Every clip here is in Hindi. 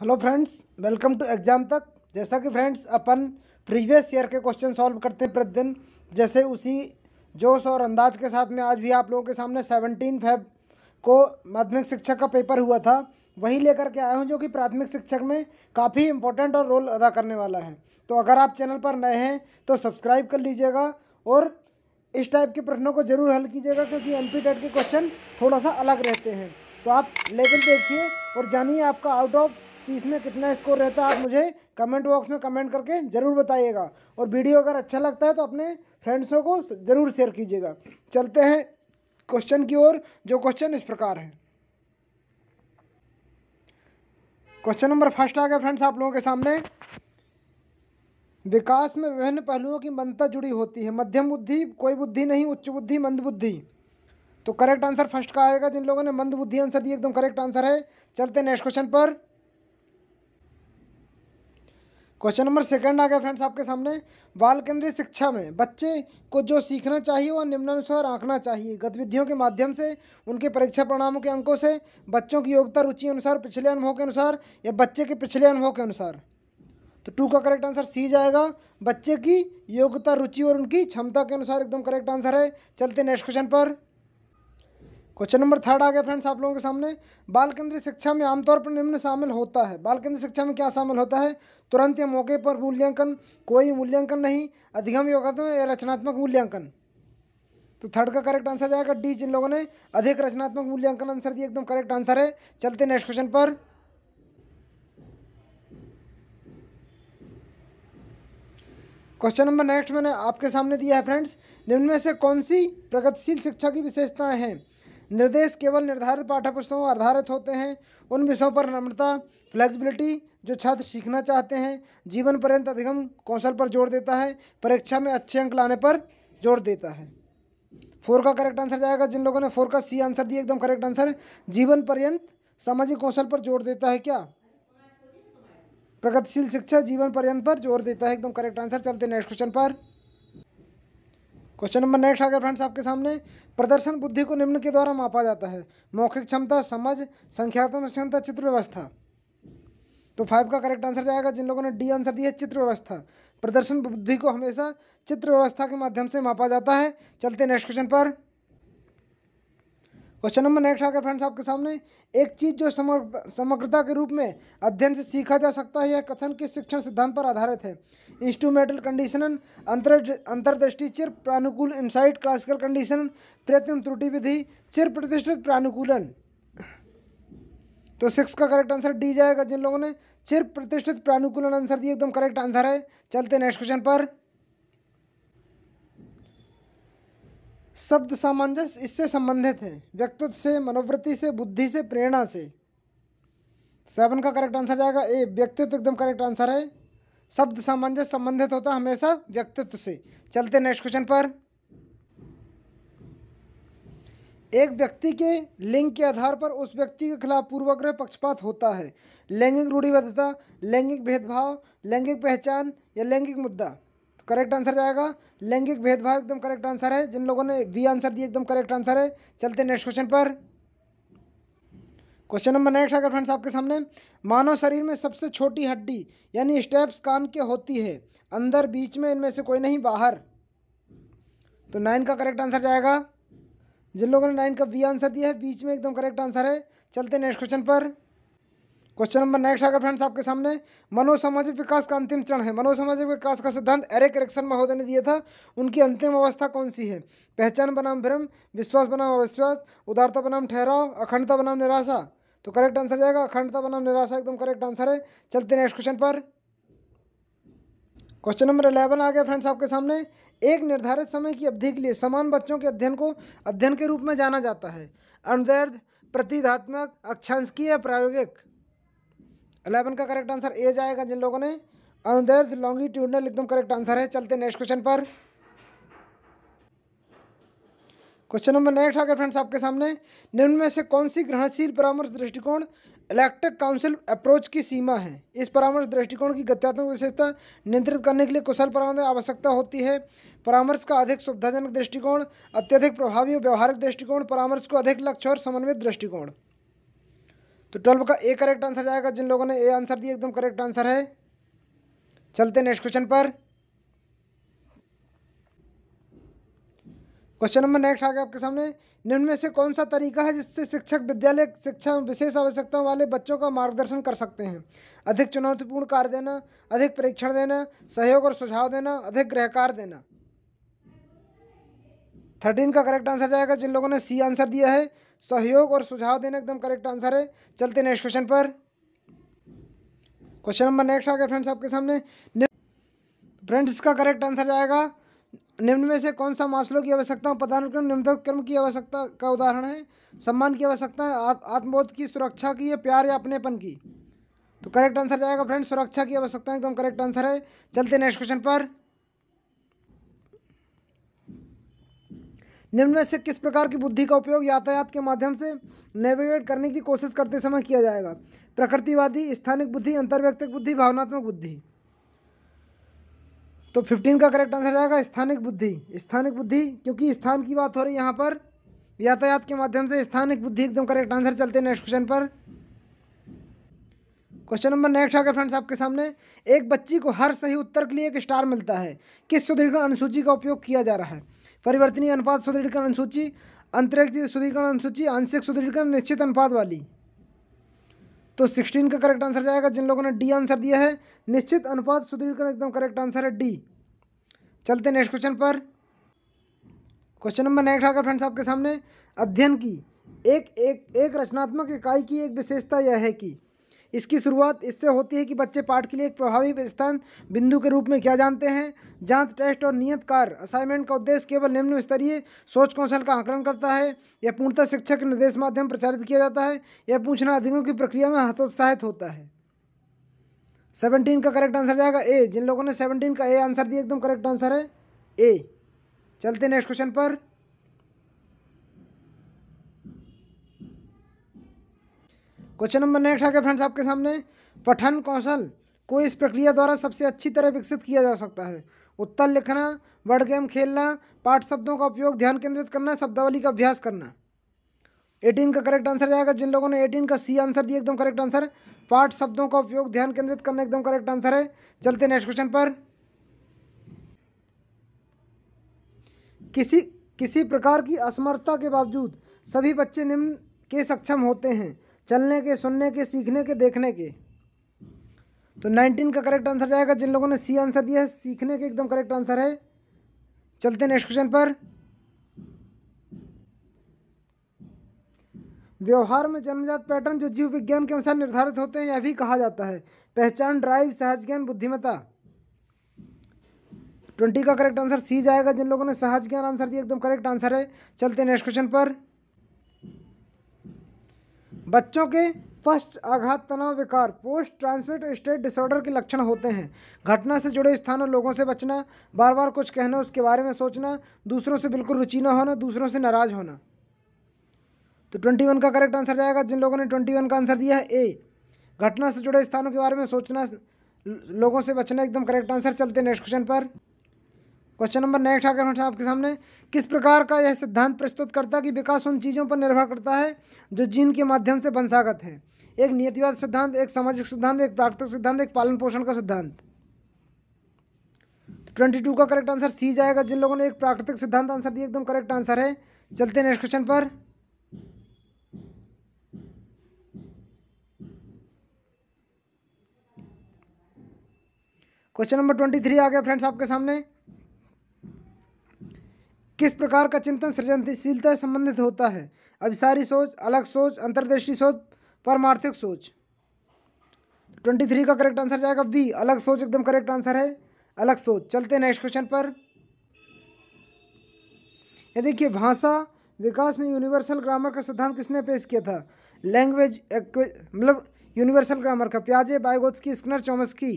hello friends welcome to exam तक जैसा कि फ्रेंड्स अपन प्रीवियस ईयर के क्वेश्चन सॉल्व करते हैं प्रतिदिन जैसे उसी जोश और अंदाज के साथ में आज भी आप लोगों के सामने सेवनटीन फेब को माध्यमिक शिक्षक का पेपर हुआ था वही लेकर के आया हूँ जो कि प्राथमिक शिक्षक में काफ़ी इंपॉर्टेंट और रोल अदा करने वाला है तो अगर आप चैनल पर नए हैं तो सब्सक्राइब कर लीजिएगा और इस टाइप के प्रश्नों को ज़रूर हल कीजिएगा क्योंकि एम पी के क्वेश्चन थोड़ा सा अलग रहते हैं तो आप लेवल देखिए और जानिए आपका आउट ऑफ कि इसमें कितना स्कोर रहता है आप मुझे कमेंट बॉक्स में कमेंट करके ज़रूर बताइएगा और वीडियो अगर अच्छा लगता है तो अपने फ्रेंड्सों को ज़रूर शेयर कीजिएगा चलते हैं क्वेश्चन की ओर जो क्वेश्चन इस प्रकार है क्वेश्चन नंबर फर्स्ट आ गया फ्रेंड्स आप लोगों के सामने विकास में विभिन्न पहलुओं की मनता जुड़ी होती है मध्यम बुद्धि कोई बुद्धि नहीं उच्च बुद्धि मंद बुद्धि तो करेक्ट आंसर फर्स्ट का आएगा जिन लोगों ने मंद बुद्धि आंसर दिया एकदम करेक्ट आंसर है चलते नेक्स्ट क्वेश्चन पर क्वेश्चन नंबर सेकंड आ गया फ्रेंड्स आपके सामने बाल केंद्रीय शिक्षा में बच्चे को जो सीखना चाहिए वह निम्नानुसार आंकना चाहिए गतिविधियों के माध्यम से उनके परीक्षा परिणामों के अंकों से बच्चों की योग्यता रुचि अनुसार पिछले अनुभव के अनुसार या बच्चे के पिछले अनुभव के अनुसार तो टू का करेक्ट आंसर सी जाएगा बच्चे की योग्यता रुचि और उनकी क्षमता के अनुसार एकदम करेक्ट आंसर है चलते नेक्स्ट क्वेश्चन पर क्वेश्चन नंबर थर्ड आ गया फ्रेंड्स आप लोगों के सामने बाल केंद्रीय शिक्षा में आमतौर पर निम्न शामिल होता है बाल केंद्रीय शिक्षा में क्या शामिल होता है तुरंत या मौके पर मूल्यांकन कोई मूल्यांकन नहीं अधिगम योगात्मक या रचनात्मक मूल्यांकन तो थर्ड का करेक्ट आंसर जाएगा डी जिन लोगों ने अधिक रचनात्मक मूल्यांकन आंसर दिया एकदम करेक्ट आंसर है चलते नेक्स्ट क्वेश्चन पर क्वेश्चन नंबर नेक्स्ट मैंने आपके सामने दिया है फ्रेंड्स निम्न में से कौन सी प्रगतिशील शिक्षा की विशेषताएं हैं निर्देश केवल निर्धारित पाठ्यपुस्तकों पर आधारित होते हैं उन विषयों पर नम्रता फ्लेक्सिबिलिटी जो छात्र सीखना चाहते हैं जीवन पर्यंत अधिगम कौशल पर जोर देता है परीक्षा में अच्छे अंक लाने पर जोर देता है फोर का करेक्ट आंसर जाएगा जिन लोगों ने फोर का सी आंसर दिया एकदम करेक्ट आंसर जीवन पर्यंत सामाजिक कौशल पर जोर देता है क्या प्रगतिशील शिक्षा जीवन पर्यंत पर जोर देता है एकदम करेक्ट आंसर चलते नेक्स्ट क्वेश्चन पर क्वेश्चन नंबर नेक्स्ट आ गया फ्रेंड्स आपके सामने प्रदर्शन बुद्धि को निम्न के द्वारा मापा जाता है मौखिक क्षमता समझ संख्यात्मक क्षमता चित्र व्यवस्था तो फाइव का करेक्ट आंसर जाएगा जिन लोगों ने डी आंसर दिया है चित्र व्यवस्था प्रदर्शन बुद्धि को हमेशा चित्र व्यवस्था के माध्यम से मापा जाता है चलते नेक्स्ट क्वेश्चन पर क्वेश्चन नंबर नेक्स्ट आकर फ्रेंड्स आपके सामने एक चीज़ जो समग्रता के रूप में अध्ययन से सीखा जा सकता है यह कथन किस शिक्षण सिद्धांत पर आधारित है इंस्ट्रूमेंटल कंडीशन अंतर अंतर्दृष्टि चिर प्रानुकूल इंसाइट क्लासिकल कंडीशन प्रयत्न त्रुटि विधि चिर प्रतिष्ठित प्रानुकूलन तो सिक्स का करेक्ट आंसर डी जाएगा जिन लोगों ने चिर प्रतिष्ठित प्रानुकूलन आंसर दिया एकदम करेक्ट आंसर है चलते नेक्स्ट क्वेश्चन पर शब्द सामंजस्य इससे संबंधित है व्यक्तित्व से मनोवृत्ति से बुद्धि से प्रेरणा से सेवन का करेक्ट आंसर जाएगा ए व्यक्तित्व एकदम करेक्ट आंसर है शब्द सामंजस्य संबंधित होता हमेशा व्यक्तित्व से चलते नेक्स्ट क्वेश्चन पर एक व्यक्ति के लिंग के आधार पर उस व्यक्ति के खिलाफ पूर्वाग्रह पक्षपात होता है लैंगिक रूढ़िबद्धता लैंगिक भेदभाव लैंगिक पहचान या लैंगिक मुद्दा करेक्ट आंसर जाएगा लैंगिक भेदभाव एकदम करेक्ट आंसर है जिन लोगों ने बी आंसर दिया एकदम करेक्ट आंसर है चलते नेक्स्ट क्वेश्चन पर क्वेश्चन नंबर नेक्स्ट अगर फ्रेंड्स आपके सामने मानव शरीर में सबसे छोटी हड्डी यानी स्टेप्स कान के होती है अंदर बीच में इनमें से कोई नहीं बाहर तो नाइन का करेक्ट आंसर जाएगा जिन लोगों ने नाइन का बी आंसर दिया है बीच में एकदम करेक्ट आंसर है चलते नेक्स्ट क्वेश्चन पर क्वेश्चन नंबर नेक्स्ट आगे फ्रेंड्स आपके सामने मनोसामाजिक विकास का अंतिम चरण है मनोसामाजिक विकास का सिद्धांत एरिक एरिक्सन महोदय ने दिया था उनकी अंतिम अवस्था कौन सी है पहचान बनाम भ्रम विश्वास बनाम अविश्वास उदारता बनाम ठहराव अखंडता बनाम निराशा तो करेक्ट आंसर जाएगा अखंडता बनाम निराशा एकदम करेक्ट आंसर है चलते नेक्स्ट क्वेश्चन पर क्वेश्चन नंबर इलेवन आ गया फ्रेंड्स आपके सामने एक निर्धारित समय की अवधि के लिए समान बच्चों के अध्ययन को अध्ययन के रूप में जाना जाता है अनुदैर्ध प्रतिधात्मक अक्षांशकीय प्रायोगिक अलेवन का करेक्ट आंसर ए जाएगा जिन लोगों ने अनुदर्थ लॉन्गिट्यूडनल एकदम करेक्ट आंसर है चलते नेक्स्ट क्वेश्चन पर क्वेश्चन नंबर नेक्स्ट आ गया फ्रेंड्स आपके सामने निम्न में से कौन सी ग्रहणशील परामर्श दृष्टिकोण इलेक्ट्रिक काउंसिल अप्रोच की सीमा है इस परामर्श दृष्टिकोण की गत्यात्मक विशेषता नियंत्रित करने के लिए कुशल परामर्श आवश्यकता होती है परामर्श का अधिक सुविधाजनक दृष्टिकोण अत्यधिक प्रभावी और व्यवहारिक दृष्टिकोण परामर्श को अधिक लक्ष्य और समन्वित दृष्टिकोण तो ट्वेल्व का ए करेक्ट आंसर जाएगा जिन लोगों ने ए आंसर दिया एकदम करेक्ट आंसर है चलते नेक्स्ट क्वेश्चन पर क्वेश्चन नंबर नेक्स्ट आ गया आपके सामने निम्न में से कौन सा तरीका है जिससे शिक्षक विद्यालय शिक्षा में विशेष आवश्यकताओं वाले बच्चों का मार्गदर्शन कर सकते हैं अधिक चुनौतीपूर्ण कार्य देना अधिक परीक्षण देना सहयोग और सुझाव देना अधिक ग्रहकार देना थर्टीन का करेक्ट आंसर जाएगा जिन लोगों ने सी आंसर दिया है सहयोग और सुझाव देना एकदम करेक्ट आंसर है चलते नेक्स्ट क्वेश्चन पर क्वेश्चन नंबर नेक्स्ट आ गया फ्रेंड्स आपके सामने फ्रेंड्स इसका करेक्ट आंसर जाएगा निम्न में से कौन सा मासलों की आवश्यकता पदानुक्रम निम्नतम क्रम की आवश्यकता का उदाहरण है सम्मान की आवश्यकता है आत्मबोध की सुरक्षा की या प्यार या अपनेपन की तो करेक्ट आंसर जाएगा फ्रेंड सुरक्षा की आवश्यकता एकदम करेक्ट आंसर है चलते नेक्स्ट क्वेश्चन पर निम्न में से किस प्रकार की बुद्धि का उपयोग यातायात के माध्यम से नेविगेट करने की कोशिश करते समय किया जाएगा प्रकृतिवादी स्थानिक बुद्धि अंतर्व्यक्तिक बुद्धि भावनात्मक बुद्धि तो फिफ्टीन का करेक्ट आंसर जाएगा स्थानिक बुद्धि स्थानिक बुद्धि क्योंकि स्थान की बात हो रही है यहाँ पर यातायात के माध्यम से स्थानिक बुद्धि एकदम करेक्ट आंसर चलते हैं नेक्स्ट क्वेश्चन पर क्वेश्चन नंबर नेक्स्ट आ गया फ्रेंड्स आपके सामने एक बच्ची को हर सही उत्तर के लिए एक स्टार मिलता है किस सुदृढ़ अनुसूची का उपयोग किया जा रहा है परिवर्तनीय अनुपात सुदृढ़ीकरण अनुसूची अंतरिक्ष सुदृढ़ीकरण अनुसूची आंशिक सुदृढ़ीकरण निश्चित अनुपात वाली तो सिक्सटीन का करेक्ट आंसर जाएगा जिन लोगों ने डी आंसर दिया है निश्चित अनुपात सुदृढ़ीकरण एकदम करेक्ट आंसर है डी चलते नेक्स्ट क्वेश्चन पर क्वेश्चन नंबर नेक्स्ट आकर फ्रेंड्स आपके सामने अध्ययन की एक एक एक रचनात्मक इकाई की एक विशेषता यह है कि इसकी शुरुआत इससे होती है कि बच्चे पाठ के लिए एक प्रभावी स्थान बिंदु के रूप में क्या जानते हैं जांच टेस्ट और नियत कार्य असाइनमेंट का उद्देश्य केवल निम्न स्तरीय सोच कौशल का आकलन करता है यह पूर्णतः शिक्षक के निर्देश माध्यम प्रचारित किया जाता है यह पूछना अधिकों की प्रक्रिया में हतोत्साहित होता है सेवनटीन का करेक्ट आंसर जाएगा ए जिन लोगों ने सेवनटीन का ए आंसर दिया एकदम करेक्ट आंसर है ए चलते नेक्स्ट क्वेश्चन पर क्वेश्चन नंबर नेक्स्ट आ फ्रेंड्स आपके सामने पठन कौशल को इस प्रक्रिया द्वारा सबसे अच्छी तरह विकसित किया जा सकता है उत्तर लिखना वर्ड गेम खेलना पाठ शब्दों का उपयोग ध्यान केंद्रित करना शब्दावली का अभ्यास करना एटीन का करेक्ट आंसर जाएगा जिन लोगों ने एटीन का सी आंसर दिया एकदम करेक्ट आंसर पाठ शब्दों का उपयोग ध्यान केंद्रित करना एकदम करेक्ट आंसर है चलते नेक्स्ट क्वेश्चन पर किसी किसी प्रकार की असमर्थता के बावजूद सभी बच्चे निम्न के सक्षम होते हैं चलने के सुनने के सीखने के देखने के तो नाइनटीन का करेक्ट आंसर जाएगा जिन लोगों ने सी आंसर दिया है सीखने के एकदम करेक्ट आंसर है चलते नेक्स्ट क्वेश्चन पर व्यवहार में जन्मजात पैटर्न जो जीव विज्ञान के अनुसार निर्धारित होते हैं यह भी कहा जाता है पहचान ड्राइव सहज ज्ञान बुद्धिमता ट्वेंटी का करेक्ट आंसर सी जाएगा जिन लोगों ने सहज ज्ञान आंसर दिया एकदम करेक्ट आंसर है चलते नेक्स्ट क्वेश्चन पर बच्चों के फर्स्ट आघात तनाव विकार पोस्ट ट्रांसमिट स्टेट डिसऑर्डर के लक्षण होते हैं घटना से जुड़े स्थान और लोगों से बचना बार बार कुछ कहना उसके बारे में सोचना दूसरों से बिल्कुल रुचि न होना दूसरों से नाराज होना तो ट्वेंटी वन का करेक्ट आंसर जाएगा जिन लोगों ने ट्वेंटी वन का आंसर दिया है ए घटना से जुड़े स्थानों के बारे में सोचना लोगों से बचना एकदम करेक्ट आंसर चलते नेक्स्ट क्वेश्चन पर क्वेश्चन नंबर नेक्स्ट आकर हम आपके सामने किस प्रकार का यह सिद्धांत प्रस्तुत करता है कि विकास उन चीज़ों पर निर्भर करता है जो जीन के माध्यम से बंसागत है एक नियतिवाद सिद्धांत एक सामाजिक सिद्धांत एक प्राकृतिक सिद्धांत एक पालन पोषण का सिद्धांत ट्वेंटी टू का करेक्ट आंसर सी जाएगा जिन लोगों ने एक प्राकृतिक सिद्धांत आंसर दिया एकदम करेक्ट आंसर है चलते नेक्स्ट क्वेश्चन पर क्वेश्चन नंबर ट्वेंटी थ्री आ गया फ्रेंड्स आपके सामने किस प्रकार का चिंतन सृजनशीलता से संबंधित होता है अभिसारी सोच अलग सोच अंतर्दृष्टि सोच परमार्थिक सोच ट्वेंटी थ्री का करेक्ट आंसर जाएगा बी अलग सोच एकदम करेक्ट आंसर है अलग सोच चलते नेक्स्ट क्वेश्चन पर ये देखिए भाषा विकास में यूनिवर्सल ग्रामर का सिद्धांत किसने पेश किया था लैंग्वेज मतलब यूनिवर्सल ग्रामर का प्याजे स्क्नर स्कनर चोमस्की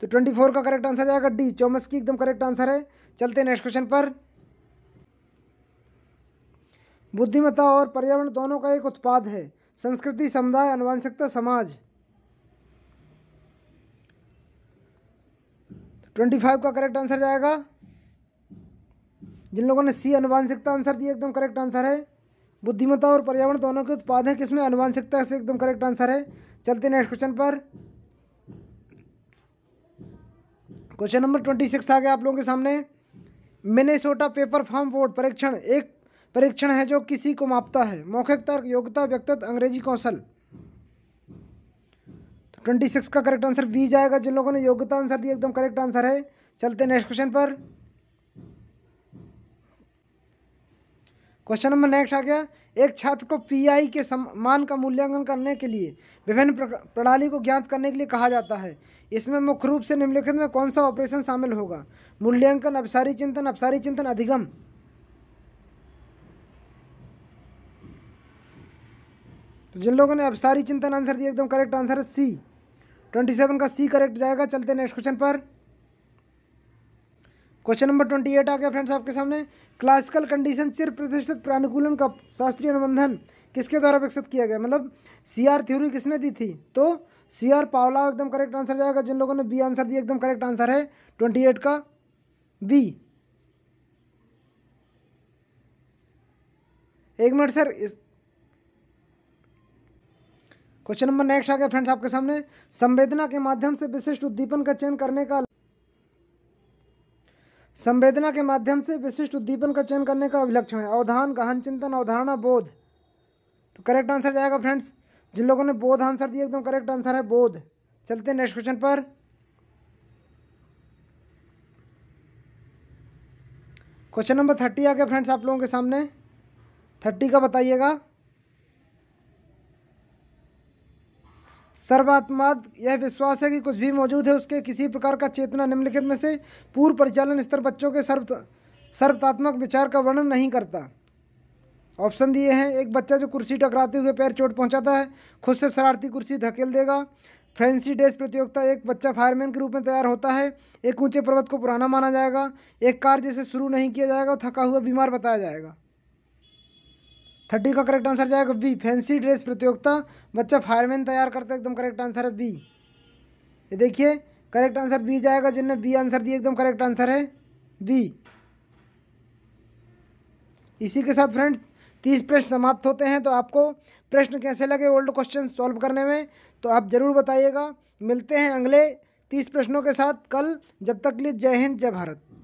तो ट्वेंटी फोर का करेक्ट आंसर जाएगा डी चोमस्की एकदम करेक्ट आंसर है चलते नेक्स्ट क्वेश्चन पर बुद्धिमत्ता और पर्यावरण दोनों का एक उत्पाद है संस्कृति समुदाय अनुवांशिकता समाज ट्वेंटी फाइव का करेक्ट आंसर जाएगा जिन लोगों ने सी अनुवांशिकता आंसर दिया एकदम करेक्ट आंसर है बुद्धिमत्ता और पर्यावरण दोनों के उत्पाद हैं किसमें अनुवांशिकता से एकदम करेक्ट आंसर है चलते नेक्स्ट क्वेश्चन पर क्वेश्चन नंबर ट्वेंटी सिक्स आ गया आप लोगों के सामने मिनेसोटा पेपर फॉर्म बोर्ड परीक्षण एक परीक्षण है जो किसी को मापता है मौखिक तर्क योग्यता व्यक्तित्व अंग्रेजी कौशल तो ट्वेंटी सिक्स का करेक्ट आंसर बी जाएगा जिन लोगों ने योग्यता आंसर दिया एकदम करेक्ट आंसर है चलते नेक्स्ट क्वेश्चन पर क्वेश्चन नंबर नेक्स्ट आ गया एक छात्र को पीआई के सम्मान का मूल्यांकन करने के लिए विभिन्न प्रणाली को ज्ञात करने के लिए कहा जाता है इसमें मुख्य रूप से निम्नलिखित में कौन सा ऑपरेशन शामिल होगा मूल्यांकन अपसारी चिंतन अपसारी चिंतन अधिगम तो जिन लोगों ने अपसारी चिंतन आंसर दिया एकदम करेक्ट आंसर है सी ट्वेंटी सेवन का सी करेक्ट जाएगा चलते नेक्स्ट क्वेश्चन पर क्वेश्चन नंबर ट्वेंटी एट आ गया फ्रेंड्स आपके सामने क्लासिकल कंडीशन चिर प्रतिष्ठित प्रानुकूलन का शास्त्रीय अनुबंधन किसके द्वारा विकसित किया गया मतलब सी आर थ्योरी किसने दी थी तो सी आर पावला एकदम करेक्ट आंसर जाएगा जिन लोगों ने बी आंसर दिया एकदम करेक्ट आंसर है ट्वेंटी एट का बी एक मिनट सर इस क्वेश्चन नंबर नेक्स्ट आ गया फ्रेंड्स आपके सामने संवेदना के माध्यम से विशिष्ट उद्दीपन का चयन करने का संवेदना के माध्यम से विशिष्ट उद्दीपन का चयन करने का अभिलक्षण है अवधान गहन चिंतन अवधारणा बोध तो करेक्ट आंसर जाएगा फ्रेंड्स जिन लोगों ने बोध आंसर दिया एकदम करेक्ट आंसर है बोध चलते हैं नेक्स्ट क्वेश्चन पर क्वेश्चन नंबर थर्टी आ गया फ्रेंड्स आप लोगों के सामने थर्टी का बताइएगा सर्वात्माद यह विश्वास है कि कुछ भी मौजूद है उसके किसी प्रकार का चेतना निम्नलिखित में से पूर्व परिचालन स्तर बच्चों के सर्व सर्वतात्मक विचार का वर्णन नहीं करता ऑप्शन दिए हैं एक बच्चा जो कुर्सी टकराते हुए पैर चोट पहुंचाता है खुद से शरारती कुर्सी धकेल देगा फ्रेंसी डेस प्रतियोगिता एक बच्चा फायरमैन के रूप में तैयार होता है एक ऊंचे पर्वत को पुराना माना जाएगा एक कार जिसे शुरू नहीं किया जाएगा थका हुआ बीमार बताया जाएगा थर्टी का करेक्ट आंसर जाएगा बी फैंसी ड्रेस प्रतियोगिता बच्चा फायरमैन तैयार करता है एकदम करेक्ट आंसर है बी ये देखिए करेक्ट आंसर बी जाएगा जिनने बी आंसर दिया एकदम करेक्ट आंसर है बी इसी के साथ फ्रेंड्स तीस प्रश्न समाप्त होते हैं तो आपको प्रश्न कैसे लगे ओल्ड क्वेश्चन सॉल्व करने में तो आप ज़रूर बताइएगा मिलते हैं अगले तीस प्रश्नों के साथ कल जब तक लिए जय हिंद जय भारत